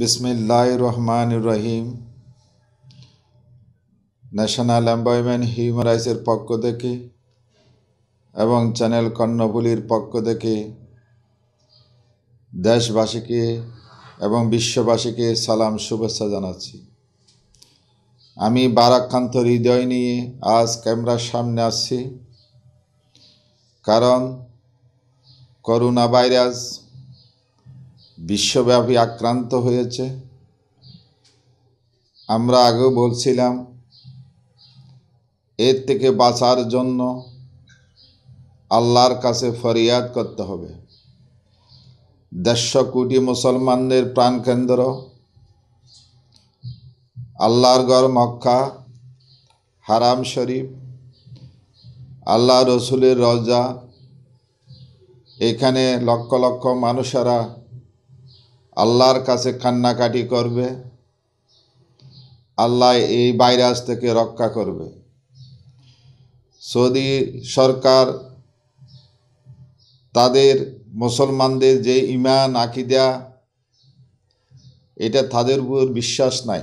বিসমিল্লা রহমান রহিম ন্যাশনাল এমপ্লয়মেন্ট হিউম্যান রাইটসের পক্ষ থেকে এবং চ্যানেল কর্ণফুলির পক্ষ থেকে দেশবাসীকে এবং বিশ্ববাসীকে সালাম শুভেচ্ছা জানাচ্ছি আমি বারাক্রান্ত হৃদয় নিয়ে আজ ক্যামেরার সামনে আসছি কারণ করোনা ভাইরাস বিশ্বব্যাপী আক্রান্ত হয়েছে আমরা আগেও বলছিলাম এর থেকে বাঁচার জন্য আল্লাহর কাছে ফরিয়াদ করতে হবে দেড়শো কোটি মুসলমানদের প্রাণকেন্দ্র আল্লাহর গড় মক্কা হারাম শরীফ আল্লাহ রসুলের রজা এখানে লক্ষ লক্ষ মানুষেরা আল্লাহর কাছে কান্নাকাটি করবে আল্লাহ এই ভাইরাস থেকে রক্ষা করবে সৌদি সরকার তাদের মুসলমানদের যে ইমান আকিদা এটা তাদের উপর বিশ্বাস নাই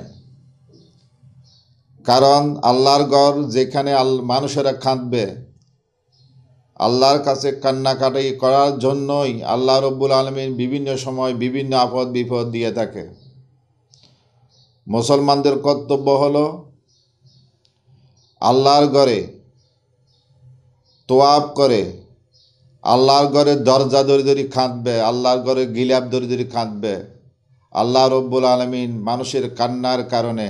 কারণ আল্লাহর গড় যেখানে আল মানুষেরা কাঁদবে আল্লাহর কাছে কান্নাকাটি করার জন্যই আল্লাহ রব্বুল আলমিন বিভিন্ন সময় বিভিন্ন আপদ বিপদ দিয়ে থাকে মুসলমানদের কর্তব্য হল আল্লাহর ঘরে তোয়াব করে আল্লাহর ঘরে দরজা দরি দরি খাঁদবে আল্লাহর ঘরে গিলাপ দরি দরি কাঁদবে আল্লাহ রব্বুল আলমিন মানুষের কান্নার কারণে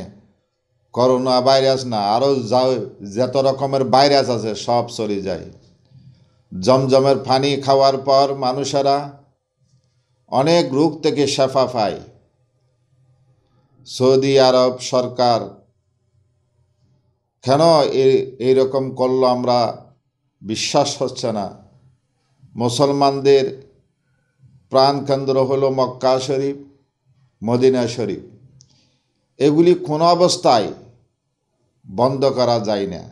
করোনা ভাইরাস না আরও যা যত রকমের ভাইরাস আছে সব চলে যায় জমজমের পানি খাওয়ার পর মানুষেরা অনেক রোগ থেকে শেফা পায় সৌদি আরব সরকার কেন এইরকম করল আমরা বিশ্বাস হচ্ছে না মুসলমানদের প্রাণকেন্দ্র হলো মক্কা শরীফ মদিনা শরীফ এগুলি কোনো অবস্থায় বন্ধ করা যায় না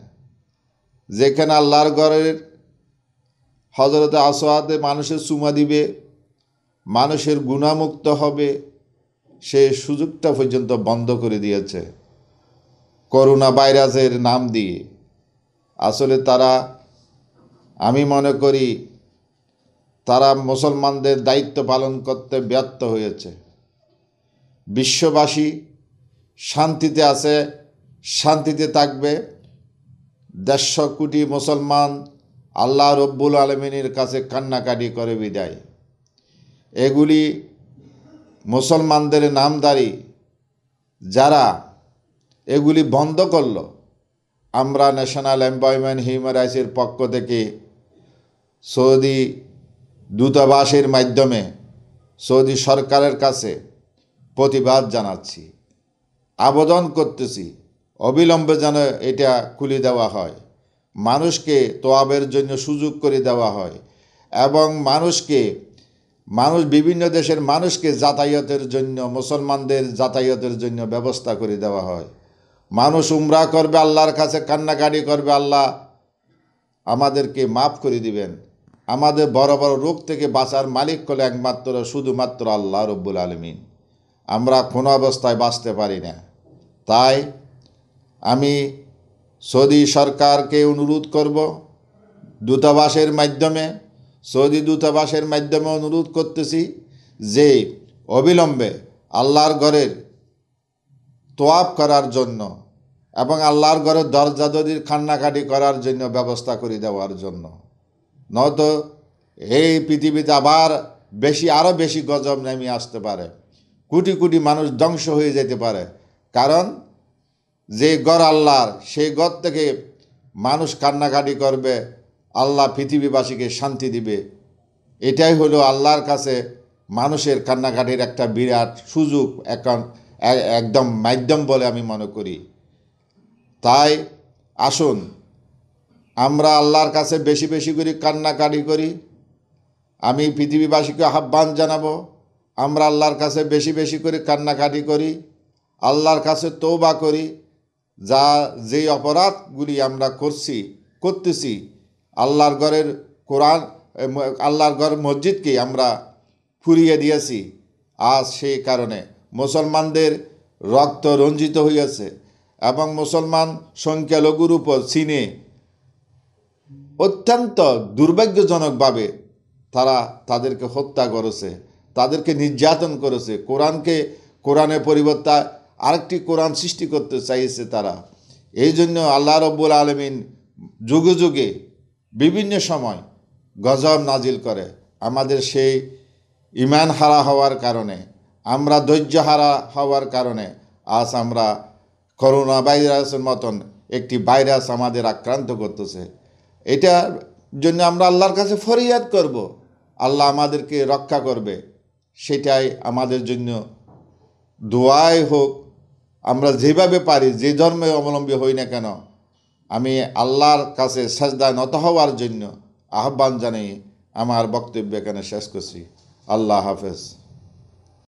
যেখানে আল্লাহর ঘরের হজরতে আসোয়াতে মানুষের চুমা দিবে মানুষের গুণামুক্ত হবে সে সুযোগটা পর্যন্ত বন্ধ করে দিয়েছে করোনা ভাইরাসের নাম দিয়ে আসলে তারা আমি মনে করি তারা মুসলমানদের দায়িত্ব পালন করতে ব্যর্থ হয়েছে বিশ্ববাসী শান্তিতে আছে শান্তিতে থাকবে দেড়শো কোটি মুসলমান আল্লাহ রব্বুল আলমিনের কাছে কান্নাকাটি করে বিদায় এগুলি মুসলমানদের নামদারি যারা এগুলি বন্ধ করল আমরা ন্যাশনাল এমপ্লয়মেন্ট হিউম্যান রাইটসের পক্ষ থেকে সৌদি দূতাবাসের মাধ্যমে সৌদি সরকারের কাছে প্রতিবাদ জানাচ্ছি আবেদন করতেছি অবিলম্বে যেন এটা খুলে দেওয়া হয় মানুষকে তোয়াবের জন্য সুযোগ করে দেওয়া হয় এবং মানুষকে মানুষ বিভিন্ন দেশের মানুষকে যাতায়াতের জন্য মুসলমানদের যাতায়াতের জন্য ব্যবস্থা করে দেওয়া হয় মানুষ উমরা করবে আল্লাহর কাছে কান্নাকাটি করবে আল্লাহ আমাদেরকে মাফ করে দিবেন আমাদের বড় বড় রোগ থেকে বাঁচার মালিক হলে একমাত্র শুধুমাত্র আল্লাহ রব্বুল আলমিন আমরা কোনো অবস্থায় বাঁচতে পারি না তাই আমি সৌদি সরকারকে অনুরোধ করব দূতাবাসের মাধ্যমে সৌদি দূতাবাসের মাধ্যমে অনুরোধ করতেছি যে অবিলম্বে আল্লাহর ঘরের তোয়াপ করার জন্য এবং আল্লাহর ঘরের দরজা দরির কান্নাকাটি করার জন্য ব্যবস্থা করে দেওয়ার জন্য নয়তো এই পৃথিবীতে আবার বেশি আরও বেশি গজব নেমে আসতে পারে কোটি কোটি মানুষ ধ্বংস হয়ে যেতে পারে কারণ যে গড় আল্লাহর সেই গড় থেকে মানুষ কান্নাকাটি করবে আল্লাহ পৃথিবীবাসীকে শান্তি দিবে এটাই হলো আল্লাহর কাছে মানুষের কান্নাকাটির একটা বিরাট সুযোগ এখন একদম মাধ্যম বলে আমি মনে করি তাই আসুন আমরা আল্লাহর কাছে বেশি বেশি করে কান্নাকাটি করি আমি পৃথিবীবাসীকে আহ্বান জানাবো আমরা আল্লাহর কাছে বেশি বেশি করে কান্নাকাটি করি আল্লাহর কাছে তৌবা করি যা যেই অপরাধগুলি আমরা করছি করতেছি আল্লাহর ঘরের কোরআন আল্লাহর ঘর মসজিদকে আমরা ফুরিয়ে দিয়েছি আজ সেই কারণে মুসলমানদের রক্ত রঞ্জিত হইয়াছে এবং মুসলমান সংখ্যালঘুর উপর চীনে অত্যন্ত দুর্ভাগ্যজনকভাবে তারা তাদেরকে হত্যা করেছে তাদেরকে নির্যাতন করেছে কোরআনকে কোরআনের পরিবর্তা আরেকটি কোরআন সৃষ্টি করতে চাইছে তারা এই জন্য আল্লাহ রব্বুল আলমিন যুগে যুগে বিভিন্ন সময় গজব নাজিল করে আমাদের সেই ইমান হারা হওয়ার কারণে আমরা ধৈর্য হারা হওয়ার কারণে আজ আমরা করোনা ভাইরাসের মতন একটি ভাইরাস আমাদের আক্রান্ত করতেছে এটার জন্য আমরা আল্লাহর কাছে ফরিয়াদ করব আল্লাহ আমাদেরকে রক্ষা করবে সেটাই আমাদের জন্য দোয়াই হোক আমরা যেভাবে পারি যে ধর্মে অবলম্বী হই না কেন আমি আল্লাহর কাছে শেষদায় নত হওয়ার জন্য আহ্বান জানিয়ে আমার বক্তব্য এখানে শেষ করছি আল্লাহ হাফেজ